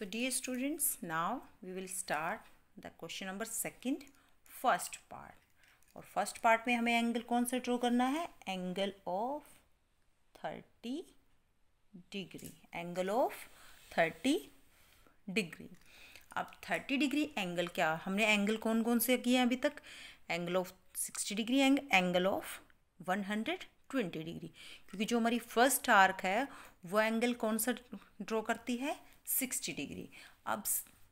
so dear students now we will start the question number second first part और first part में हमें angle कौन सा draw करना है angle of thirty degree angle of thirty degree अब thirty degree angle क्या हमने एंगल कौन कौन से किए हैं अभी तक एंगल ऑफ सिक्सटी डिग्री एंग angle of one hundred twenty degree क्योंकि जो हमारी फर्स्ट आर्क है वो एंगल कौन सा ड्रॉ करती है सिक्सटी डिग्री अब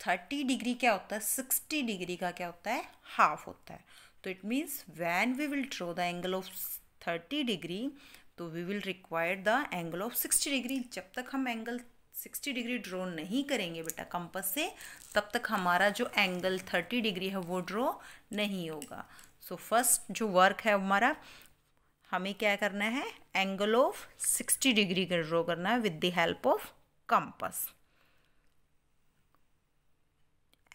थर्टी डिग्री क्या होता है सिक्सटी डिग्री का क्या होता है हाफ होता है तो it means when we will draw the angle of thirty degree तो we will require the angle of sixty degree जब तक हम एंगल सिक्सटी डिग्री ड्रॉ नहीं करेंगे बेटा कंपस से तब तक हमारा जो एंगल थर्टी डिग्री है वो ड्रॉ नहीं होगा सो so, फर्स्ट जो वर्क है हमारा हमें क्या करना है एंगल ऑफ सिक्सटी डिग्री का ड्रॉ करना है with the help of compass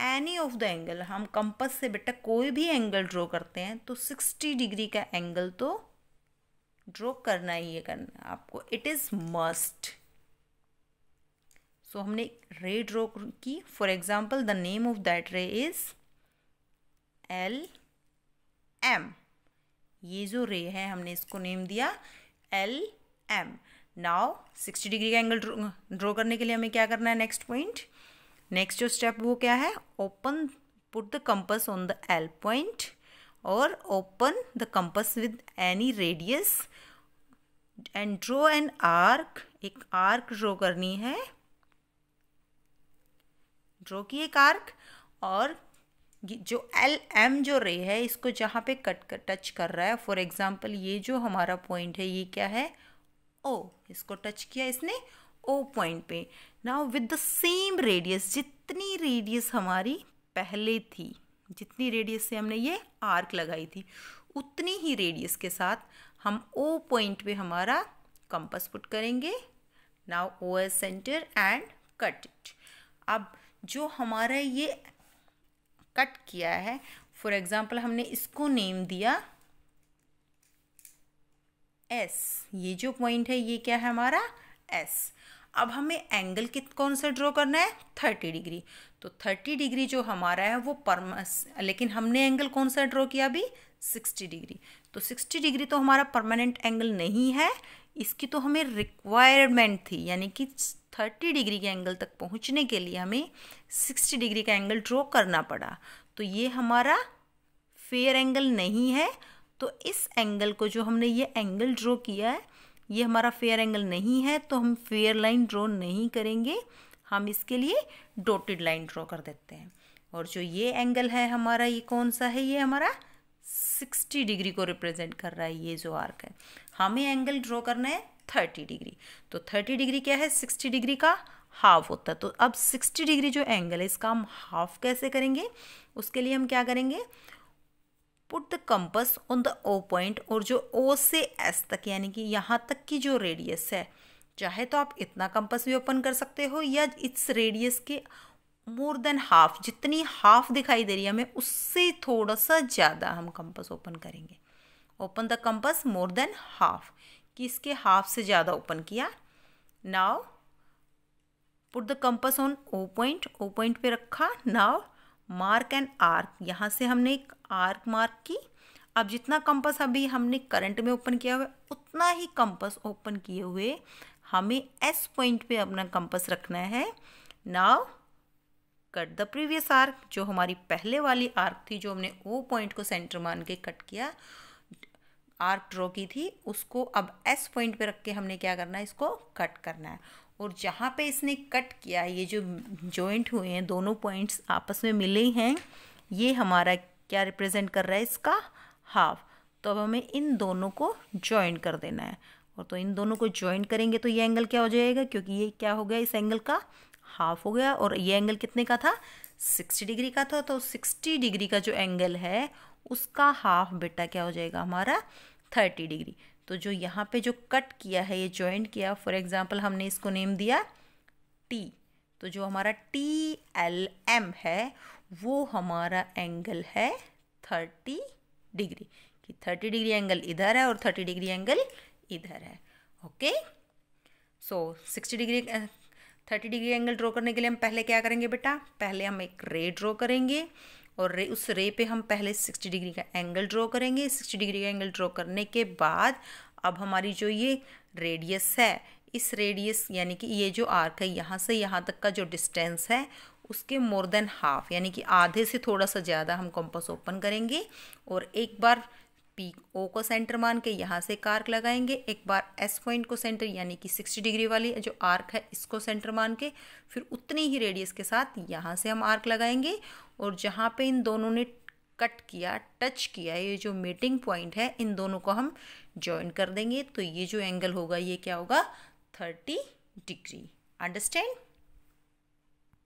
any of the angle हम कंपस से बेटा कोई भी एंगल ड्रॉ करते हैं तो सिक्सटी डिग्री का एंगल तो ड्रॉ करना ही है करना आपको इट इज़ मस्ट सो हमने रे ड्रॉ की for example the name of that ray is L M ये जो रे है हमने इसको नेम दिया L M now sixty degree का एंगल ड्रॉ करने के लिए हमें क्या करना है नेक्स्ट पॉइंट नेक्स्ट जो स्टेप वो क्या है open put the compass on the L point और open the compass with any radius and draw an arc एक आर्क ड्रो करनी है ड्रो की एक आर्क और जो एल एम जो रे है इसको जहाँ पे कट कर टच कर रहा है फॉर एग्जांपल ये जो हमारा पॉइंट है ये क्या है ओ इसको टच किया इसने ओ पॉइंट पे now with the same radius जितनी रेडियस हमारी पहले थी जितनी रेडियस से हमने ये आर्क लगाई थी उतनी ही रेडियस के साथ हम ओ पॉइंट पे हमारा कंपस पुट करेंगे now O as centre and cut it अब जो हमारा ये कट किया है फॉर एग्ज़ाम्पल हमने इसको नेम दिया एस ये जो पॉइंट है ये क्या है हमारा एस अब हमें एंगल कित कौन सा ड्रॉ करना है थर्टी डिग्री तो थर्टी डिग्री जो हमारा है वो परम लेकिन हमने एंगल कौन सा ड्रॉ किया अभी सिक्सटी डिग्री तो सिक्सटी डिग्री तो हमारा परमानेंट एंगल नहीं है इसकी तो हमें रिक्वायरमेंट थी यानी कि थर्टी डिग्री के एंगल तक पहुंचने के लिए हमें सिक्सटी डिग्री का एंगल ड्रॉ करना पड़ा तो ये हमारा फेयर एंगल नहीं है तो इस एंगल को जो हमने ये एंगल ड्रॉ किया है ये हमारा फेयर एंगल नहीं है तो हम फेयर लाइन ड्रॉ नहीं करेंगे हम इसके लिए डॉटेड लाइन ड्रॉ कर देते हैं और जो ये एंगल है हमारा ये कौन सा है ये हमारा सिक्सटी डिग्री को रिप्रेजेंट कर रहा है ये जो आर्क है हमें एंगल ड्रॉ करना है थर्टी डिग्री तो थर्टी डिग्री क्या है सिक्सटी डिग्री का हाफ होता है तो अब सिक्सटी डिग्री जो एंगल है इसका हम हाफ कैसे करेंगे उसके लिए हम क्या करेंगे put the compass on the O point और जो ओ से एस तक यानी कि यहाँ तक की जो रेडियस है चाहे तो आप इतना कंपस भी ओपन कर सकते हो या इस रेडियस के मोर देन हाफ जितनी हाफ दिखाई दे रही है हमें उससे थोड़ा सा ज़्यादा हम कंपस ओपन करेंगे open the compass more than half कि इसके हाफ से ज़्यादा ओपन किया now put the compass on O point O point पे रखा नाव मार्क एंड आर्क यहाँ से हमने एक आर्क मार्क की अब जितना कंपस अभी हमने करंट में ओपन किया हुआ उतना ही कंपस ओपन किए हुए हमें एस पॉइंट पे अपना कंपस रखना है now cut the previous arc जो हमारी पहले वाली आर्क थी जो हमने ओ पॉइंट को सेंटर मान के कट किया आर्क ड्रॉ की थी उसको अब एस पॉइंट पे रख के हमने क्या करना है इसको कट करना है और जहाँ पे इसने कट किया ये जो जॉइंट हुए हैं दोनों पॉइंट्स आपस में मिले हैं ये हमारा क्या रिप्रेजेंट कर रहा है इसका हाफ तो अब हमें इन दोनों को जॉइन कर देना है और तो इन दोनों को ज्वाइन करेंगे तो ये एंगल क्या हो जाएगा क्योंकि ये क्या हो गया इस एंगल का हाफ हो गया और ये एंगल कितने का था सिक्सटी डिग्री का था तो सिक्सटी डिग्री का जो एंगल है उसका हाफ बेटा क्या हो जाएगा हमारा थर्टी डिग्री तो जो यहाँ पे जो कट किया है ये ज्वाइंट किया फॉर एग्ज़ाम्पल हमने इसको नेम दिया टी तो जो हमारा टी एल एम है वो हमारा एंगल है थर्टी डिग्री कि थर्टी डिग्री एंगल इधर है और थर्टी डिग्री एंगल इधर है okay so sixty degree thirty degree angle draw करने के लिए हम पहले क्या करेंगे बेटा पहले हम एक रे ड्रॉ करेंगे और रे उस रे पे हम पहले सिक्सटी डिग्री का एंगल ड्रॉ करेंगे सिक्सटी डिग्री का एंगल ड्रॉ करने के बाद अब हमारी जो ये रेडियस है इस रेडियस यानी कि ये जो आर्क है यहाँ से यहाँ तक का जो डिस्टेंस है उसके मोर देन हाफ यानी कि आधे से थोड़ा सा ज़्यादा हम कंपास ओपन करेंगे और एक बार पी ओ को सेंटर मान के यहाँ से एक आर्क लगाएंगे एक बार एस पॉइंट को सेंटर यानी कि सिक्सटी डिग्री वाली जो आर्क है इसको सेंटर मान के फिर उतनी ही रेडियस के साथ यहाँ से हम आर्क लगाएंगे और जहाँ पे इन दोनों ने कट किया टच किया ये जो मीटिंग पॉइंट है इन दोनों को हम ज्वाइन कर देंगे तो ये जो एंगल होगा ये क्या होगा थर्टी डिग्री अंडरस्टैंड